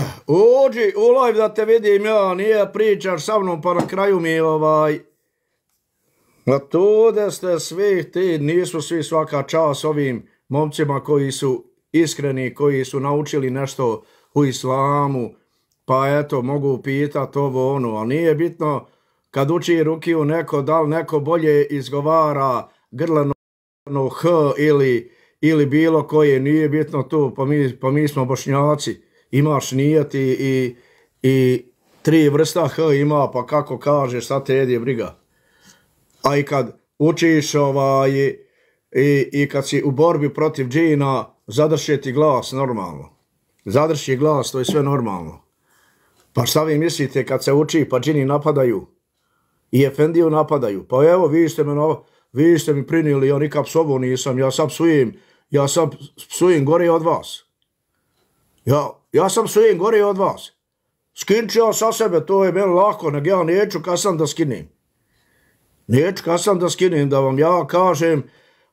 Ođi u live da te vidim, ja nije pričaš sa mnom, pa na kraju mi ovaj... Na to da ste svi ti, nisu svi svaka čas ovim momcima koji su iskreni, koji su naučili nešto u islamu, pa eto, mogu pitat ovo ono, a nije bitno kad uči ruki u neko, da li neko bolje izgovara grleno H ili, ili bilo koje, nije bitno tu, pa mi, pa mi smo bošnjaci imaš nijeti i, i tri vrsta H ima, pa kako kažeš, sad te jedi briga. A i kad učiš ovaj, i, i, i kad si u borbi protiv džina, zadrši ti glas normalno. Zadrši glas, to je sve normalno. Pa šta vi mislite kad se uči, pa džini napadaju i efendiju napadaju. Pa evo, vi ste me, vi ste mi prinili, ja nikad psovu nisam, ja sam psujem, ja sam psujem gore od vas. Ja, ja sam svojim gori od vas. Skinči ja sa sebe, to je meni lako, nego ja neću sam da skinim. Neću sam da skinim, da vam ja kažem,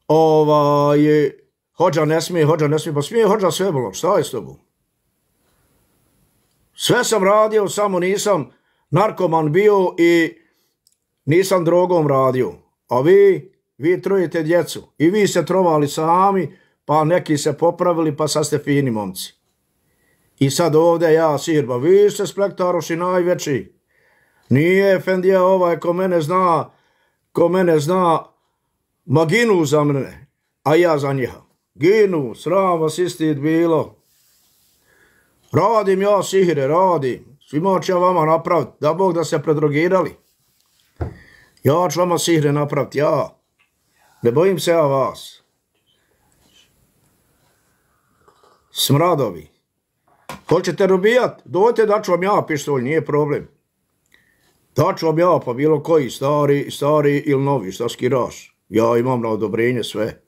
ovaj, hođa ne smije, hođa ne smije, pa smije hođa sve bolom, šta je s tobom? Sve sam radio, samo nisam narkoman bio i nisam drogom radio. A vi, vi trujete djecu i vi se trovali sami, pa neki se popravili, pa sad ste fini momci. I sad ovdje ja sirba, vi ste splektaroši najveći. Nije Efendija ovaj ko mene zna, ko mene zna, ma ginu za mene, a ja za njiha. Ginu, sram vas isti bilo. Radim ja sihire, radim. Svima ću ja vama napraviti, da Bog da se predrogirali. Ja ću vama sihre napraviti, ja. Ne bojim se ja vas. Smradovi. Hoćete ćete robijat? Dovodite da ću vam ja pištolj, nije problem. Da ću vam ja, pa bilo koji, stari, stari ili novi, šta skiraš? Ja imam na odobrenje sve.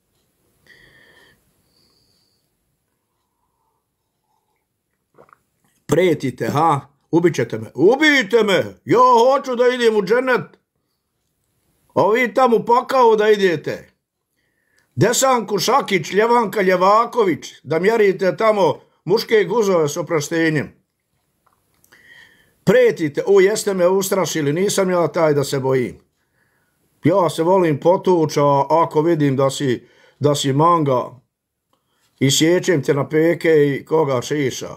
Pretite, ha? Ubit me. Ubijte me! Ja hoću da idem u dženet. A vi tamo pakao da idete. Desanku Šakić, Ljevanka Ljevaković, da mjerite tamo muške guzove s oproštenjem. Prijetite, o, jeste me ustrašili, nisam ja taj da se bojim. Ja se volim potuča, ako vidim da si, da si manga i sjećem te na peke i koga šiša.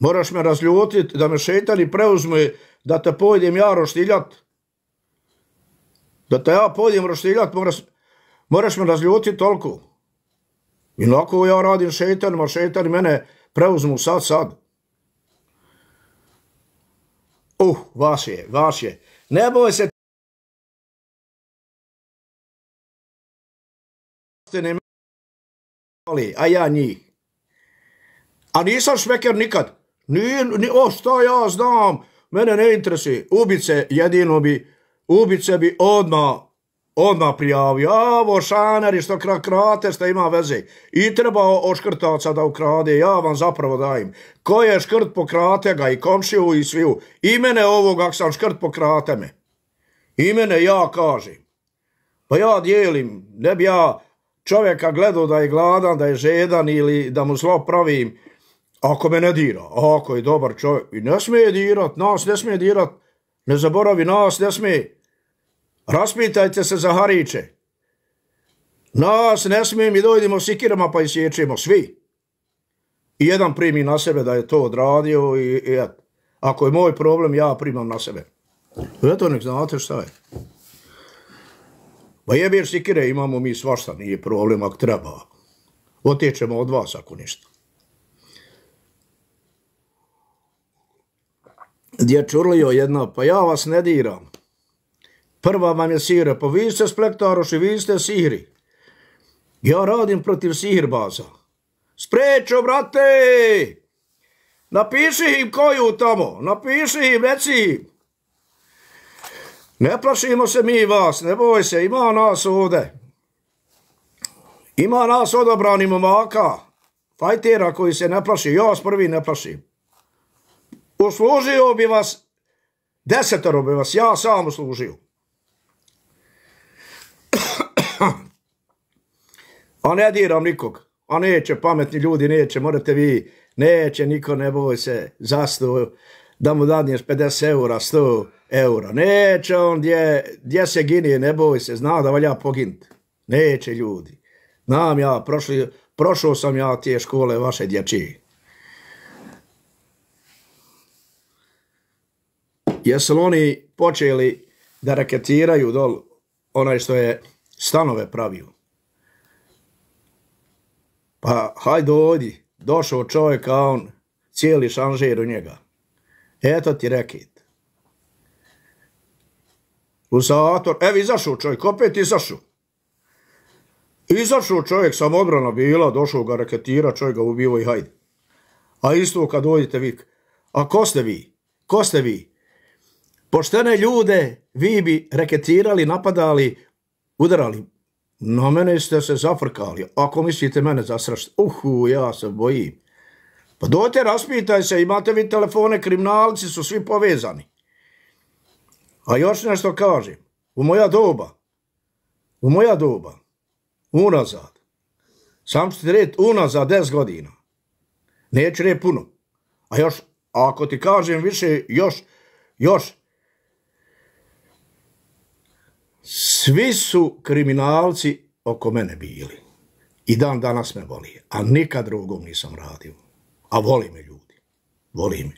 Moraš me razljutiti da me šetani preuzme da te pojedim ja roštiljat. Da te ja pojedim roštiljat, moraš, moraš me razljutiti toliko. I nako ja radim šeitanima, šeitan mene preuzmu sad, sad. Uh, vaš je, vaš je. Ne boj se ali, a ja njih. A nisam šmeker nikad. Ni, ni, o, šta ja znam? Mene ne interesuje. Ubice jedino bi, ubice bi odmah odmah prijavio, a ovo šanari što krate što ima veze. I treba o da ukrade, ja vam zapravo dajem. Ko je škrt pokrate ga i komšiju i sviju. I mene ovog ak sam škrt pokrate me. I mene ja kažem. Pa ja dijelim, ne bi ja čovjeka gledao da je gladan, da je žedan ili da mu zlo pravim. Ako me ne dira, ako je dobar čovjek. I ne smije dirat, nas ne smije dirat. Ne zaboravi nas, ne smije raspitajte se za Hariće. Nas ne smijem i dojdemo sikirama pa isječemo svi. I jedan primi na sebe da je to odradio i, i ako je moj problem, ja primam na sebe. Eto, nek znate šta je. Ba pa bir sikire, imamo mi svašta, nije problem ako treba. Otječemo od vas ako ništa. Gdje čurlio jedna, pa ja vas ne diram prva vam je sihra, pa vi ste splektaroši, vi ste sihri. Ja radim protiv sihirbaza. Sprečo, brate! Napiši im koju tamo, napiši im, reci im. Ne plašimo se mi vas, ne boj se, ima nas ovde. Ima nas odobrani momaka, fajtera koji se ne plaši, ja vas prvi ne plašim. Uslužio bi vas, desetero bi vas, ja sam uslužio. A ne diram nikog. A neće pametni ljudi, neće, morate vi, neće niko, ne boj se, zasto da mu dadnješ 50 eura, 100 eura. Neće on gdje, gdje se gini, ne boj se, zna da valja pogint. Neće ljudi. Znam ja, prošli, prošao sam ja tije škole vaše dječi. Jesu oni počeli da raketiraju dol onaj što je stanove pravio. Pa hajde odi, došao čovjek, a on cijeli šanžer u njega. Eto ti reket. U zator, evo izašao čovjek, opet izašao. Izašao čovjek, sam odbrana bila, došao ga reketira, čovjek ga ubio i hajde. A isto kad dođete vi, a ko ste vi? Ko ste vi? Poštene ljude, vi bi reketirali, napadali, udarali na mene ste se zafrkali. Ako mislite mene zasrašte, uhu, ja se bojim. Pa dojte, raspitaj se, imate vi telefone, kriminalci su svi povezani. A još nešto kažem, u moja doba, u moja doba, unazad, sam ćete red unazad 10 godina, neću ne puno, a još, ako ti kažem više, još, još, svi su kriminalci oko mene bili. I dan danas me voli. A nikad drugom nisam radio. A voli me ljudi. Voli me.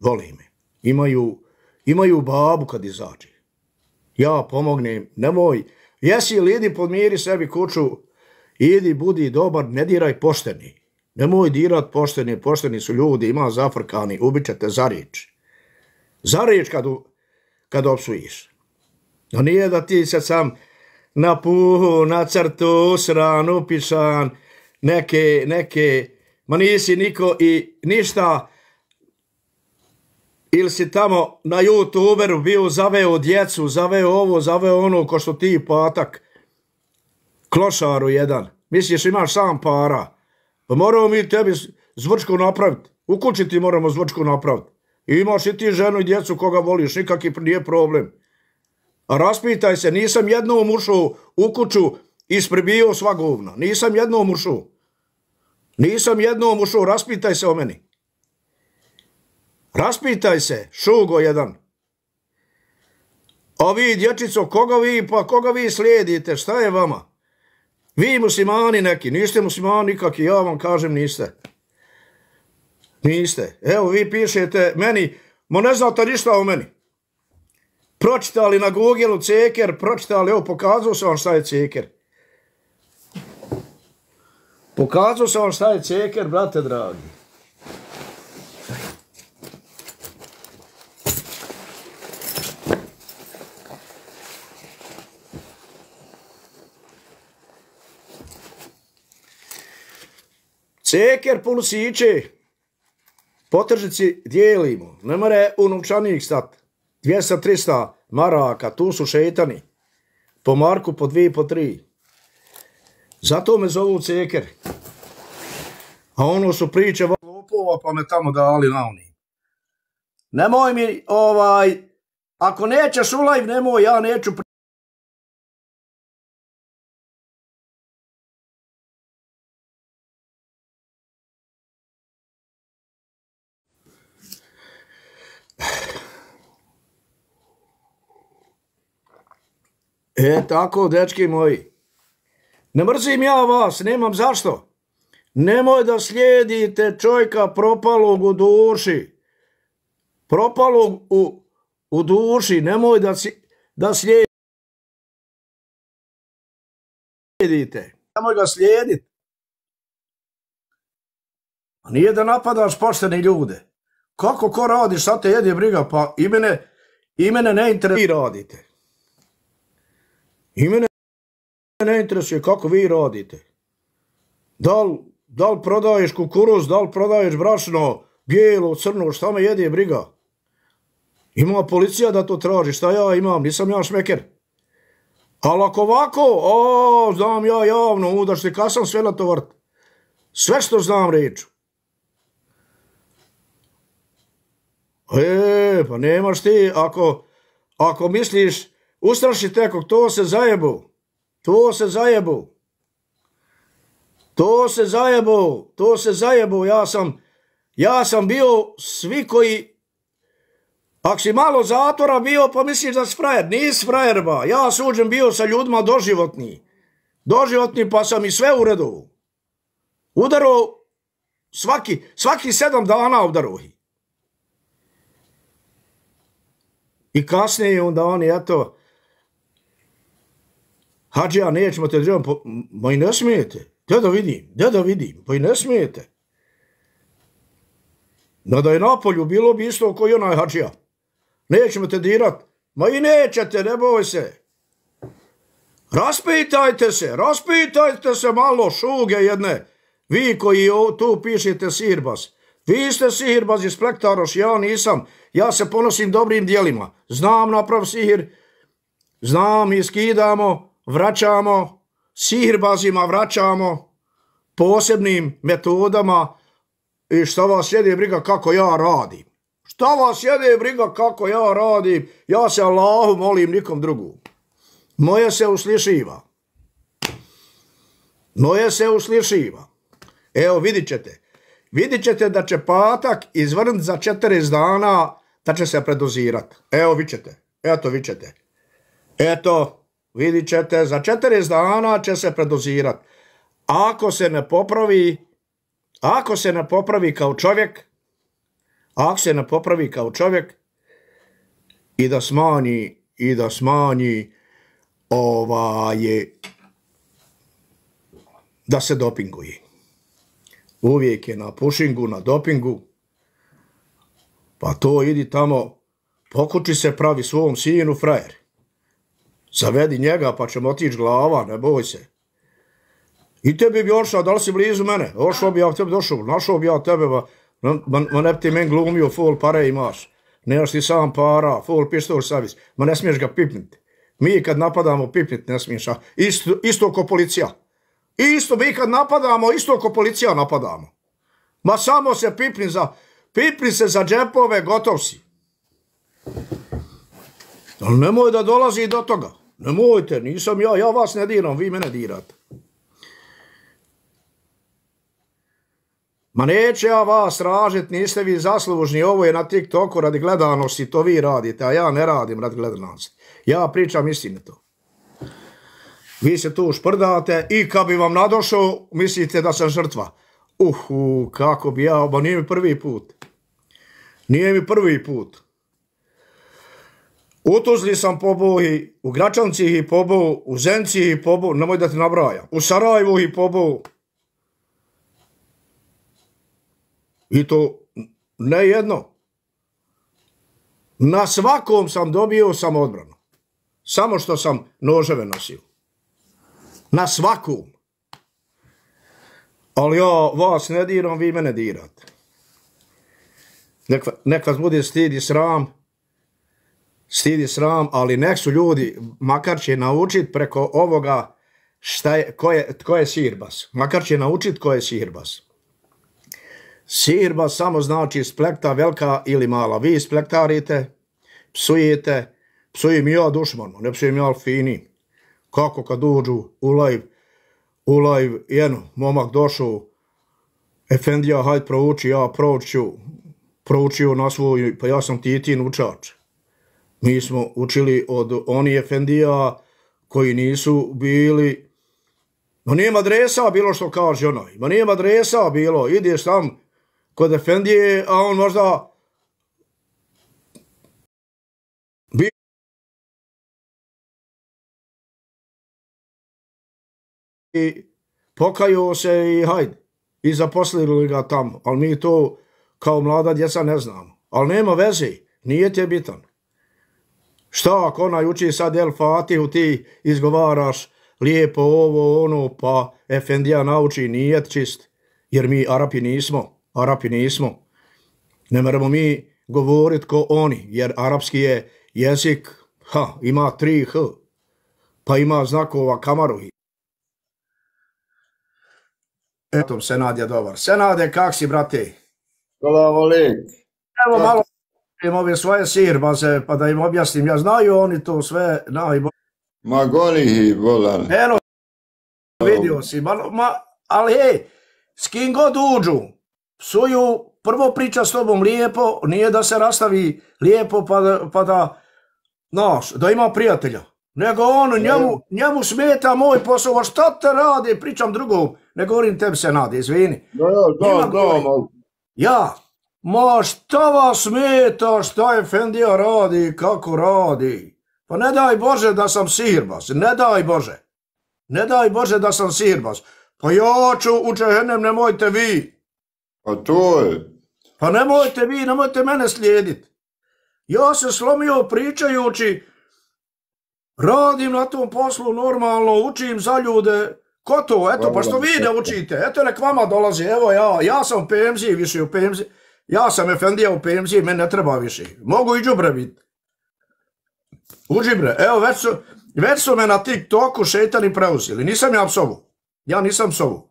Voli me. Imaju, imaju babu kad izađe. Ja pomognem. Nemoj. Jesi li, idi podmiri sebi kuću. Idi, budi dobar, ne diraj pošteni. Nemoj dirat pošteni. Pošteni su ljudi, ima zafrkani. Ubićete za riječ. Za riječ kad kad opsuješ. No nije da ti se sam na puhu, na crtu, usran, upisan, neke, neke, ma nisi niko i ništa, ili si tamo na youtuberu bio zaveo djecu, zaveo ovo, zaveo ono, ko što ti patak, klošaru jedan, misliš imaš sam para, pa moramo mi tebi zvrčku napraviti, u kući ti moramo zvrčku napraviti imaš i ti ženu i djecu koga voliš, nikak nije problem. Raspitaj se, nisam jednom ušao u kuću i sprebio sva govna. Nisam jednom ušao. Nisam jednom ušao, raspitaj se o meni. Raspitaj se, šugo jedan. A vi, dječico, koga vi, pa koga vi slijedite, šta je vama? Vi muslimani neki, niste muslimani nikakvi, ja vam kažem Niste. Niste. Evo vi pišete meni, mo ne znao to ništa o meni. Pročitali na Google-u ceker, pročitali, evo pokazao se vam šta je ceker. Pokazao se vam šta je ceker, brate dragi. Ceker pulsiče. Ceker pulsiče potržici dijelimo, ne more u sat. 200-300 maraka, tu su šetani, po marku, po dvije, po tri. Zato me zovu ceker. A ono su priče lopova, pa me tamo dali na oni. Nemoj mi, ovaj, ako nećeš u live, nemoj, ja neću pri... E, tako, dečki moji. Ne mrzim ja vas, nemam zašto. Nemoj da slijedite čovjeka propalog u duši. Propalog u, u duši, nemoj da, si, da slijedite. Nemoj ga slijedit. A pa nije da napadaš poštene ljude. Kako ko radi, šta te jedi briga, pa imene, imene ne interesuje. Vi radite. I mene ne interesuje kako vi rodite. Da li, prodaješ kukuruz, da li prodaješ brašno, bijelo, crno, šta me jede briga? Ima policija da to traži, šta ja imam, nisam ja šmeker. Ali ako ovako, o, znam ja javno, udaš te kasam sve na to vrt. Sve što znam reču. E, pa nemaš ti, ako, ako misliš, Ustraši tekog, to se zajebu. To se zajebu. To se zajebu, to se zajebu. Ja sam, ja sam bio svi koji, ako si malo zatvora bio, pa misliš da si frajer. Nis frajer ba, ja suđem bio sa ljudima doživotni. Doživotni pa sam i sve u redu. Udaro svaki, svaki sedam dana udaro ih. I kasnije onda oni, eto, ja Hadžija, nećemo te drevom, po... i ne smijete. Da da vidim, da da vidim, pa i ne smijete. Na da je napolju bilo bi isto oko i onaj hađija. Nećemo te dirat. Ma i nećete, ne boj se. Raspitajte se, raspitajte se malo šuge jedne. Vi koji tu pišete sirbas. Vi ste sirbas iz Plektaroš, ja nisam. Ja se ponosim dobrim dijelima. Znam naprav sihir, znam i skidamo vraćamo, sihirbazima vraćamo, posebnim metodama i što vas jede briga kako ja radim. Šta vas jede briga kako ja radim, ja se Allahu molim nikom drugu. Moje se uslišiva. Moje se uslišiva. Evo vidit ćete. Vidit ćete da će patak izvrnut za 40 dana da će se predozirat. Evo vidit ćete. Eto vidit ćete. Eto vidit ćete, za 40 dana će se predozirat. Ako se ne popravi, ako se ne popravi kao čovjek, ako se ne popravi kao čovjek, i da smanji, i da smanji, ovaje, da se dopinguje. Uvijek je na pušingu, na dopingu, pa to idi tamo, pokuči se pravi svom sinu frajer. Zavedi njega pa ćemo otići glava, ne boj se. I tebi bi ošao, da li si blizu mene? Ošao bi ja tebe došao, našao bi ja tebe, ma, ma, ma ne bi ti meni glumio, full pare imaš. Nemaš ti sam para, full pistol savis, ma ne smiješ ga pipniti. Mi kad napadamo pipniti ne smiješ, a isto, isto ko policija. Isto mi kad napadamo, isto ko policija napadamo. Ma samo se pipni za, pipni se za džepove, gotov si. Ali nemoj da dolazi i do toga. Nemojte, nisam ja, ja vas ne diram, vi mene dirate. Ma neće ja vas ražit, niste vi zaslužni, ovo je na TikToku radi gledanosti, to vi radite, a ja ne radim radi gledanosti. Ja pričam istine to. Vi se tu šprdate i kad bi vam nadošao, mislite da sam žrtva. Uhu, kako bi ja, ba nije mi prvi put. Nije mi prvi put. Nije mi prvi put. U Tuzli sam pobao i u Gračanci i pobao, u Zenci ih pobao, nemoj da te nabrajam. U Sarajevu i pobao. I to ne jedno. Na svakom sam dobio sam odbranu. Samo što sam noževe nosio. Na svakom. Ali ja vas ne diram, vi mene dirate. Nek vas bude stid i sram. Nek vas bude stid i sram stidi sram, ali nek su ljudi, makar će naučit preko ovoga šta je, ko, je, ko je sirbas. Makar će naučit ko je sirbas. Sirbas samo znači splekta velika ili mala. Vi splektarite, psujete, psujem ja dušmanu, ne psujem ja fini. Kako kad uđu u live, u live, jedno, momak došu, Efendija, hajde prouči, ja prouču, proučio na svoj, pa ja sam titin učač. Mi smo učili od oni efendija koji nisu bili No nije adresa bilo što kaže ono. Ma nije adresa bilo. Ideš tam kod Efendije, a on možda... Bi... I pokajao se i hajde. I zaposlili ga tamo. Ali mi to kao mlada djeca ne znamo. Ali nema veze. Nije te bitan. Šta ako onaj uči sad El Fatihu, ti izgovaraš lijepo ovo, ono, pa Efendija nauči nijet čist, jer mi Arapi nismo, Arapi nismo. Ne moramo mi govorit ko oni, jer arapski je jezik, ha, ima tri H, pa ima znakova kamaruhi. Eto, Senad je dobar. Senade, kak si, brate? Hvala, Valik. Evo, malo pitam ove svoje sirbaze, pa da im objasnim. Ja znaju oni to sve najbolje. Ma goli ih, volan. Eno, vidio si. Ma, ali hej, s kim god uđu, psuju, prvo priča s tobom lijepo, nije da se rastavi lijepo, pa da, pa da naš, da ima prijatelja. Nego on, njemu, njemu smeta moj posao, a šta te radi, pričam drugom, ne govorim tebi se nadi, izvini. No, no, da, da, no. Ja, Ma šta vas smeta šta je Fendija radi i kako radi? Pa ne daj Bože da sam sirbas, ne daj Bože. Ne daj Bože da sam sirbas. Pa ja ću u džehennem, nemojte vi. Pa to je. Pa nemojte vi, nemojte mene slijediti. Ja se slomio pričajući, radim na tom poslu normalno, učim za ljude. Ko to? Eto, pa što vi ne učite? Eto, nek vama dolazi, evo ja, ja sam u PMZ, više u PMZ. Ja sam efendija u PMZ, meni ne treba više. Mogu i džubre biti. Uđi bre, evo već su, me na TikToku šetani preuzili. Nisam ja psovu. Ja nisam psovu.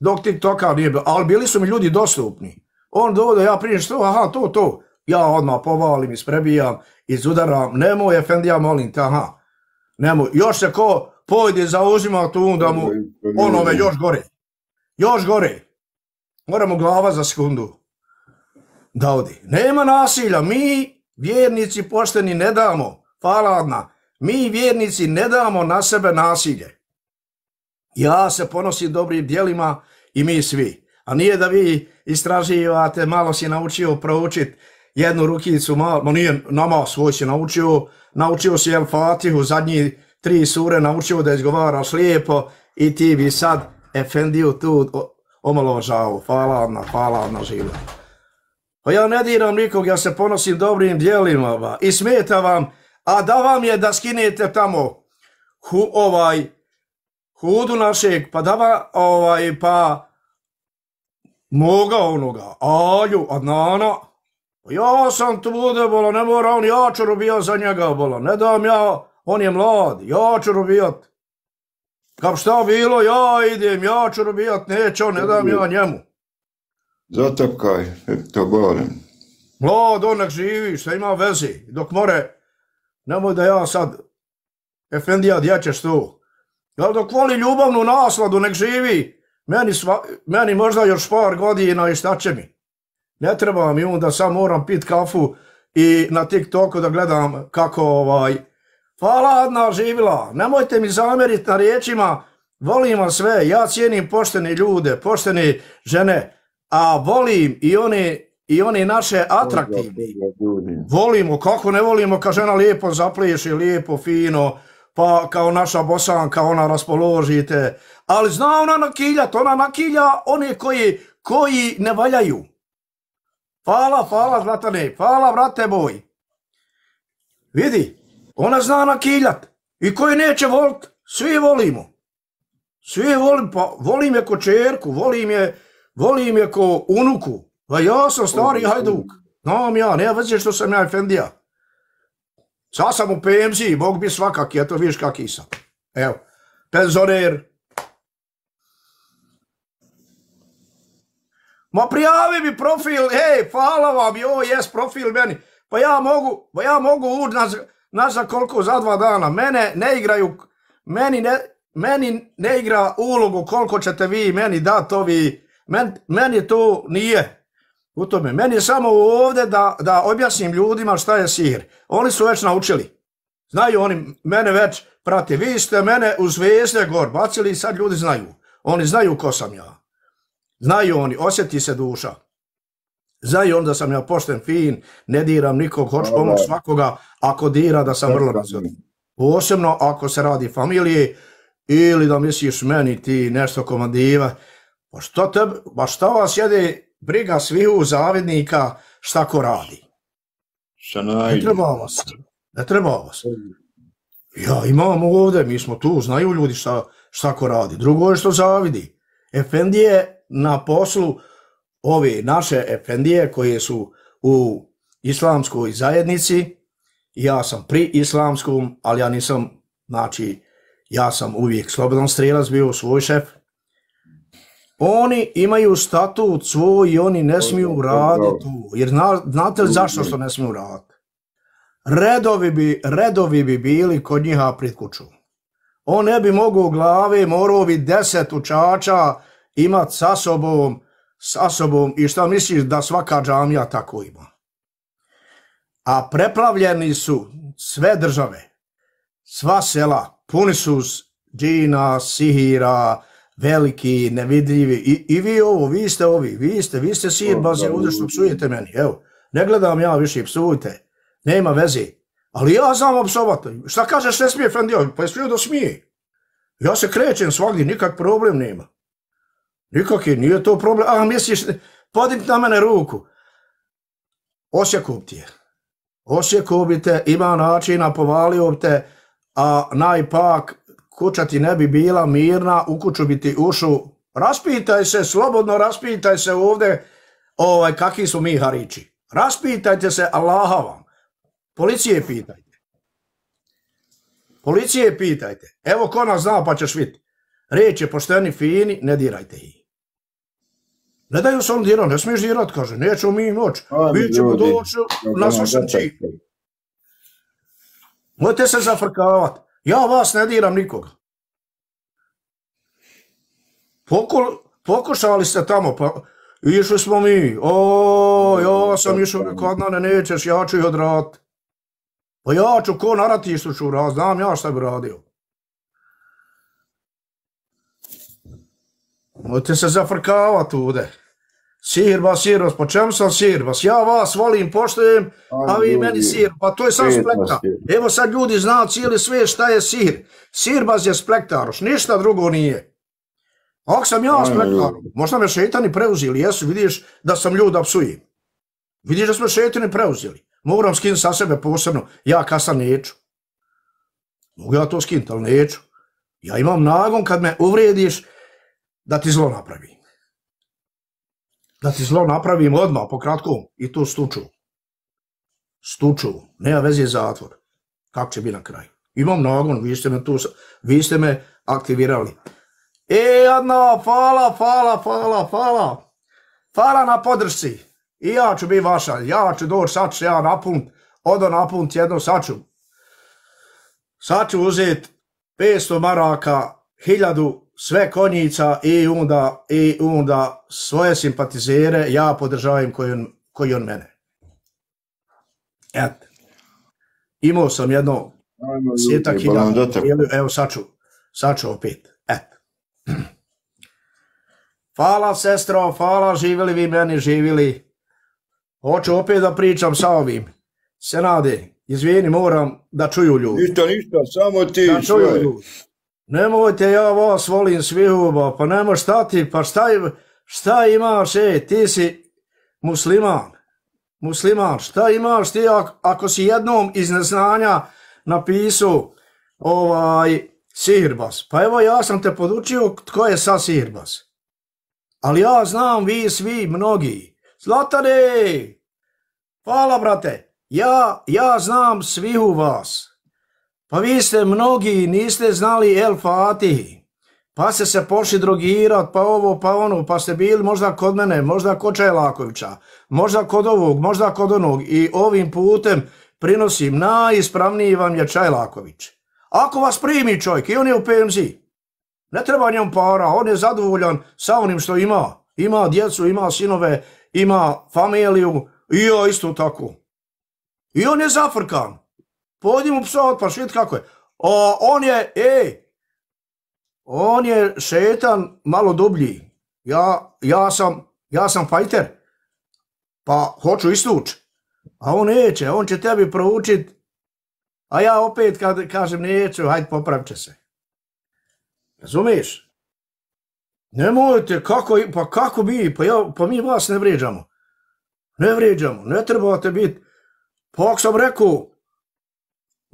Dok TikToka nije bilo. Ali bili su mi ljudi dostupni. On dovode, ja prije što, aha, to, to. Ja odmah povalim, isprebijam, izudaram. Nemoj, efendija, molim te, aha. Nemoj. Još se ko pojde zauzima tu da mu onome još gore. Još gore. Moramo glava za sekundu da odi. Nema nasilja, mi vjernici pošteni ne damo, hvala Adna, mi vjernici ne damo na sebe nasilje. Ja se ponosim dobrim dijelima i mi svi. A nije da vi istraživate, malo si naučio proučit jednu rukicu, malo, nije nama svoj si naučio, naučio si El Fatihu, zadnji tri sure, naučio da izgovaraš lijepo i ti bi sad Efendiju tu omalovažavao. Hvala vam, hvala vam na živu. Pa ja ne diram nikog, ja se ponosim dobrim dijelima ba, i smeta vam, a da vam je da skinete tamo hu, ovaj hudu našeg, pa da va, ovaj, pa moga onoga, alju, a nana, pa ja sam tu bude, bolo, ne mora on, ja ću rubio za njega, bolo, ne dam ja, on je mlad, ja ću rubijat. Kao šta bilo, ja idem, ja ću robijat, neće, ne dam ja njemu. Zatapkaj, to govorim. Mlad, onak živi, šta ima vezi, dok more, nemoj da ja sad, Efendija, gdje ćeš tu? Ja dok voli ljubavnu nasladu, nek živi, meni, meni možda još par godina i šta će mi. Ne treba mi onda sam moram pit kafu i na TikToku da gledam kako ovaj, Hvala Adna živila, nemojte mi zameriti na riječima, volim vas sve, ja cijenim poštene ljude, poštene žene, a volim i one, i one naše atraktivne. Volimo, kako ne volimo, kad žena lijepo zapliješi, lijepo, fino, pa kao naša bosanka, ona raspoložite. Ali zna ona nakiljat, ona nakilja one koji, koji ne valjaju. Hvala, hvala, zlatane, hvala, brate boj. Vidi, ona zna nakiljat. I koji neće volit, svi volimo. Svi volim, pa volim je ko čerku, volim je, volim je ko unuku. Pa ja sam stari hajduk. Znam ja, ne vezi što sam ja efendija. Sad sam u PMZ, mog bi svakak, svakaki, eto viš kaki sam. Evo, penzoner. Ma prijavi mi profil, ej, hvala vam, jo, jes profil meni. Pa ja mogu, pa ja mogu ud Znaš za koliko? Za dva dana. Mene ne igraju, meni ne, meni ne igra ulogu koliko ćete vi meni dati ovi, Men, meni to nije u tome. Meni je samo ovdje da, da objasnim ljudima šta je sir. Oni su već naučili. Znaju oni mene već prati. Vi ste mene u zvijezde gor bacili i sad ljudi znaju. Oni znaju ko sam ja. Znaju oni, osjeti se duša. Zaj, onda sam ja pošten, fin, ne diram nikog, hoću pomoć svakoga, ako dira da sam vrlo razvodan. Posebno ako se radi familije ili da misliš meni ti nešto komandiva, pa što te, pa što vas jede briga svih u zavidnika šta ko radi? Šanaj. Ne treba vas, ne treba vas. Ja imamo ovde, mi smo tu, znaju ljudi šta, šta ko radi. Drugo je što zavidi. Efendi je na poslu, ove naše efendije koje su u islamskoj zajednici, ja sam pri islamskom, ali ja nisam, znači, ja sam uvijek slobodan strelac bio svoj šef, oni imaju statut svoj i oni ne smiju raditi tu. Jer zna, znate li zašto što ne smiju raditi? Redovi bi, redovi bi bili kod njiha pred kuću. On ne bi mogao glave, morao bi deset učača imati sa sobom sa sobom i šta misliš da svaka džamija tako ima? A preplavljeni su sve države, sva sela, puni su s džina, sihira, veliki, nevidljivi. I, I vi ovo, vi ste ovi, vi ste, vi ste sir, baze, ovdje što psujete meni. Evo, ne gledam ja više, psujte, nema veze. Ali ja znam obsovat, šta kažeš, ne smije, Fendi, pa je smio da smije. Ja se krećem svakdje, nikak problem nema je, nije to problem. A, misliš, podim na mene ruku. Osjekom ti je. Osjekom bi te, ima načina, povalio bi te, a najpak kuća ti ne bi bila mirna, u kuću bi ti ušu. Raspitaj se, slobodno raspitaj se ovdje, ovaj, kakvi su mi harići. Raspitajte se, Allaha vam. Policije pitajte. Policije pitajte. Evo ko nas zna pa ćeš vidjeti. Reč je pošteni, fini, ne dirajte ih. Ne daju se on dirati, ne smiješ dirati, kaže, neću mi noć, mi ćemo doći, naslušam ti. Mojte se zafrkavati, ja vas ne diram nikoga. Pokol, pokušali ste tamo, pa išli smo mi, o, ja sam išao, rekao, ne, nećeš, ja ću ih odrati. Pa ja ću, ko na ratištu ću raz, znam ja šta bi radio. Mojte se zafrkavati ovdje. Sir, ba sir, vas, po čemu sam sir, vas, ja vas volim, poštojem, a vi meni sir, pa to je sam splekta. Evo sad ljudi zna cijeli sve šta je sir. Sir, bas je splektaroš, ništa drugo nije. Ako sam ja splektaroš, možda me šetani preuzili, jesu, vidiš da sam ljuda psuji. Vidiš da smo šetani preuzili. Moram skinuti sa sebe posebno, ja kasan neću. Mogu ja to skinuti, ali neću. Ja imam nagon kad me uvrediš da ti zlo napravim da ti zlo napravim odmah, po kratkom, i tu stuču. Stuču, nema veze zatvor. Kako će biti na kraju? Imam nagon, vi ste me tu, vi ste me aktivirali. E, jedno, fala, fala, fala, fala. Fala na podršci. I ja ću biti vaša, ja ću doći, sad ću ja napunt, odo napunt jedno, sad ću. Sad ću uzeti 500 maraka, sve konjica i onda, i onda svoje simpatizere ja podržavam koji on, koji on mene. Et. Imao sam jedno sjetak pa hiljada. Evo saču, saču opet. Et. Fala sestro, fala, živjeli vi meni, živjeli. Hoću opet da pričam sa ovim. Senade, izvijeni, moram da čuju ljudi. Ništa, ništa, samo ti. Da čuju ljudi nemojte ja vas volim svihuba, pa nemo šta ti, pa šta, šta imaš, e, ti si musliman, musliman, šta imaš ti ako, ako si jednom iz neznanja napisao ovaj sihirbas, pa evo ja sam te podučio tko je sa sihirbas, ali ja znam vi svi mnogi, Zlatane, hvala brate, ja, ja znam svihu vas, Pa vi ste mnogi, niste znali El Fatih, pa ste se pošli drogirat, pa ovo, pa ono, pa ste bili možda kod mene, možda kod Čajlakovića, možda kod ovog, možda kod onog i ovim putem prinosim najispravniji vam je Čajlaković. Ako vas primi čovjek i on je u penziji, ne treba njom para, on je zadovoljan sa onim što ima. Ima djecu, ima sinove, ima familiju i ja isto tako. I on je zafrkan. Pođi mu psa otpaš, vidite kako je. O, on je, ej, on je šetan malo dublji. Ja, ja sam, ja sam fajter. Pa, hoću isto istuć. A on neće, on će tebi proučit. A ja opet kad kažem neću, hajde popravit će se. Razumiješ? Nemojte, kako, pa kako bi, pa, ja, pa mi vas ne vrijeđamo. Ne vrijeđamo, ne trebate biti. Pa ako sam rekao,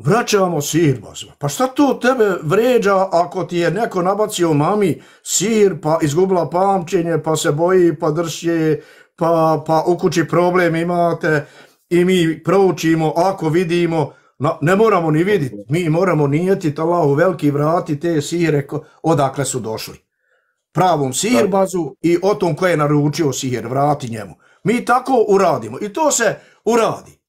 vraćavamo sir bazima. Pa šta to tebe vređa ako ti je neko nabacio mami sir pa izgubila pamćenje pa se boji pa drši pa, pa u kući problem imate i mi proučimo ako vidimo no, ne moramo ni vidjeti, mi moramo nijeti ta talahu veliki vrati te sire odakle su došli. Pravom sihirbazu i o tom koje je naručio sihir, vrati njemu. Mi tako uradimo i to se uradi.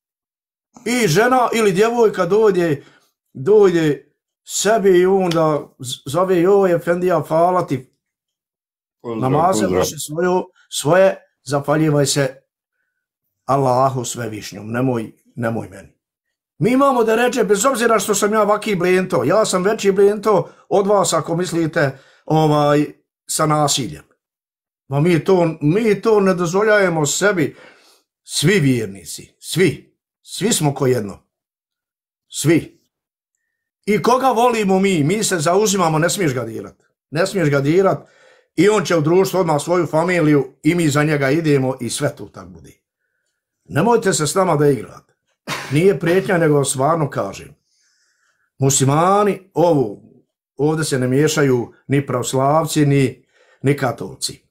I žena ili djevojka dođe, dođe sebi i onda zove joj Efendija falati. Namaze vrši svoju, svoje, zapaljivaj se Allahu sve višnjom, nemoj, nemoj meni. Mi imamo da reče, bez obzira što sam ja vaki blento, ja sam veći blento od vas ako mislite ovaj sa nasiljem. Ma mi to, mi to ne dozvoljajemo sebi, svi vjernici, svi. Svi smo ko jedno. Svi. I koga volimo mi, mi se zauzimamo, ne smiješ ga dirat. Ne smiješ ga dirat i on će u društvu odmah svoju familiju i mi za njega idemo i sve tu tako budi. Nemojte se s nama da igrate. Nije prijetnja, nego stvarno kažem. Muslimani ovu, ovdje se ne miješaju ni pravoslavci, ni, ni katolci.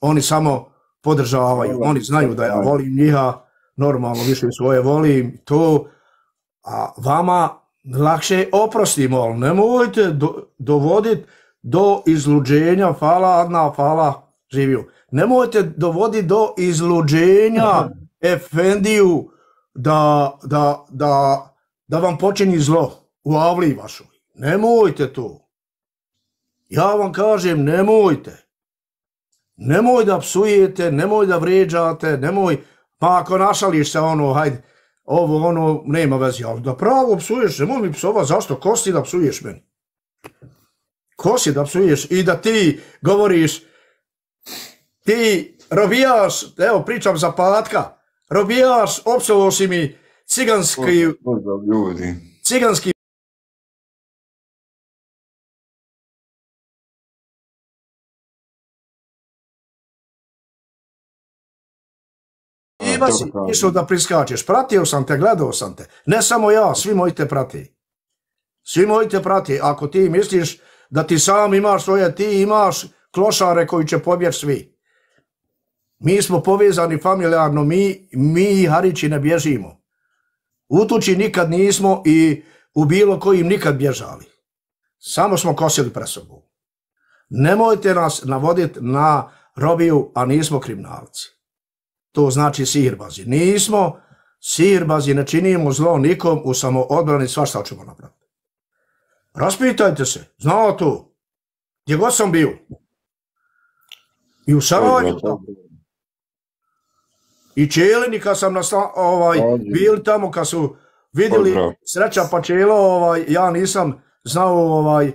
Oni samo podržavaju. Oni znaju da ja volim njiha, normalno više svoje voli to, a vama lakše oprostimo, ali nemojte do, dovoditi do izluđenja, fala Adna, fala živio. Nemojte dovoditi do izluđenja Efendiju da, da, da, da vam počini zlo u avli vašoj. Nemojte to. Ja vam kažem, nemojte. Nemoj da psujete, nemoj da vređate, nemoj, Pa ako našališ se ono, hajde, ovo ono, nema veze, ali da pravo psuješ, nemoj mi psova, zašto, ko si da psuješ meni? Ko si da psuješ i da ti govoriš, ti robijaš, evo pričam za patka, robijaš, opsovo si mi ciganski... ljudi. Ciganski... Šta si mislio da priskačeš? Pratio sam te, gledao sam te. Ne samo ja, svi moji te prati. Svi moji te prati. Ako ti misliš da ti sam imaš svoje, ti imaš klošare koji će pobjeći svi. Mi smo povezani familijarno, mi, mi i Harići ne bježimo. U Utući nikad nismo i u bilo kojim nikad bježali. Samo smo kosili presobu. Nemojte nas navoditi na robiju, a nismo kriminalci to znači sihirbazi. Nismo sihirbazi, ne činimo zlo nikom u samoodbrani, sva šta ćemo napraviti. Raspitajte se, znao to, gdje god sam bio. I u Sarajevo. I Čelini kad sam na ovaj, bili tamo kad su vidjeli sreća pa Čelo, ovaj, ja nisam znao, ovaj,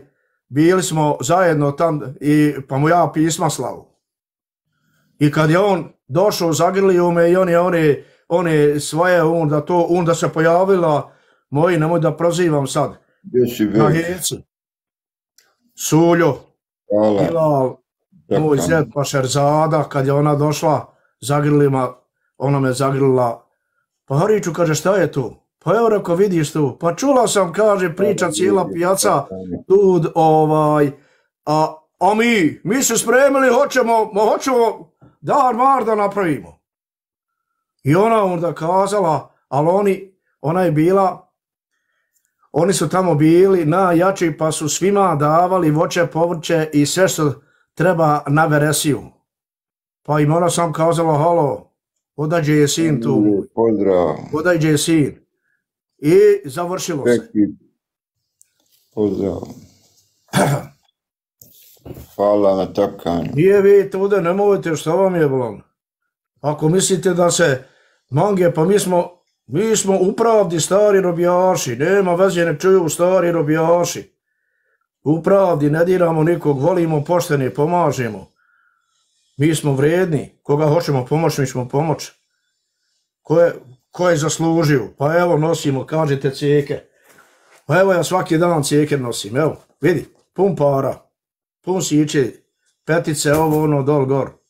bili smo zajedno tam i pa mu ja pisma slavu. I kad je on došao, zagrlio me i on je one, one svoje, on da to, on da se pojavila, moji, nemoj da prozivam sad. Gdje si već? Na Hirce. Suljo. Hvala. Bila moj zed pa Šerzada, kad je ona došla, zagrlima, ona me zagrlila. Pa Hariću, kaže, šta je tu? Pa evo rekao, vidiš tu. Pa čula sam, kaže, priča cijela pijaca, tud, ovaj, a, a mi, mi se spremili, hoćemo, hoćemo dar mar da napravimo. I ona onda kazala, ali oni, ona je bila, oni su tamo bili na jači pa su svima davali voće, povrće i sve što treba na veresiju. Pa im ona sam kazala, halo, odađe je sin tu. Odađe je sin. I završilo Peki. se. Pozdrav. Hvala na takanju. Nije vi tude, ne mojte što vam je bilo. Ako mislite da se mange, pa mi smo, mi smo upravdi stari robijaši, nema veze, ne čuju stari robijaši. Upravdi, ne diramo nikog, volimo pošteni, pomažemo. Mi smo vredni, koga hoćemo pomoći, mi ćemo pomoći. Ko je zaslužio? pa evo nosimo, kažete cijeke. Pa evo ja svaki dan cijeke nosim, evo, vidi, pumpara pun siće, petice, ovo, ono, dol, gor.